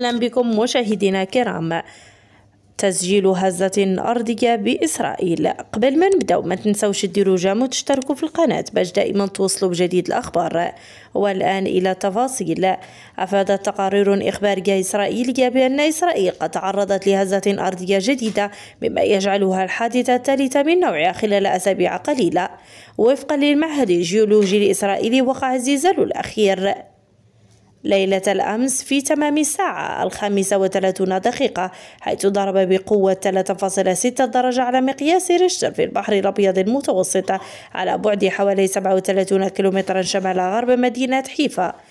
أهلا بكم مشاهدينا الكرام تسجيل هزة أرضية بإسرائيل قبل ما نبداو ما تنسوش ديروا جام وتشتركوا في القناة باش دائما توصلوا بجديد الأخبار والآن إلى تفاصيل أفادت تقارير إخبارية إسرائيلية بأن إسرائيل قد تعرضت لهزة أرضية جديدة مما يجعلها الحادثة الثالثة من نوعها خلال أسابيع قليلة وفقا للمعهد الجيولوجي الإسرائيلي وقع الزلزال الأخير ليلة الأمس في تمام الساعة الخامسة وثلاثون دقيقة حيث ضرب بقوة 3.6 درجة على مقياس ريشتر في البحر الأبيض المتوسط على بعد حوالي 37 كيلومترا شمال غرب مدينة حيفا